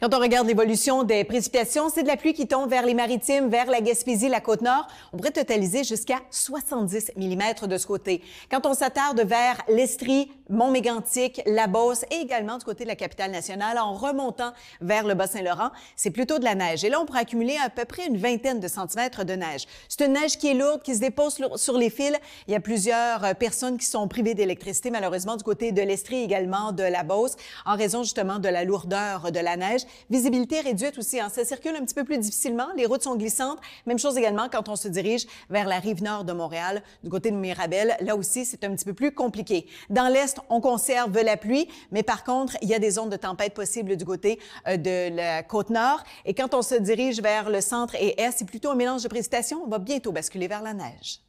Quand on regarde l'évolution des précipitations, c'est de la pluie qui tombe vers les maritimes, vers la Gaspésie, la Côte-Nord. On pourrait totaliser jusqu'à 70 mm de ce côté. Quand on s'attarde vers l'Estrie, Mont-Mégantic, La Beauce et également du côté de la capitale nationale en remontant vers le Bas-Saint-Laurent. C'est plutôt de la neige. Et là, on pourrait accumuler à peu près une vingtaine de centimètres de neige. C'est une neige qui est lourde, qui se dépose sur les fils. Il y a plusieurs euh, personnes qui sont privées d'électricité, malheureusement, du côté de l'Estrie également, de La Beauce, en raison justement de la lourdeur de la neige. Visibilité réduite aussi. Hein. Ça circule un petit peu plus difficilement. Les routes sont glissantes. Même chose également quand on se dirige vers la rive nord de Montréal, du côté de Mirabel. Là aussi, c'est un petit peu plus compliqué. Dans l'Est, on conserve la pluie, mais par contre, il y a des zones de tempête possibles du côté euh, de la côte nord. Et quand on se dirige vers le centre et est, c'est plutôt un mélange de précipitations. On va bientôt basculer vers la neige.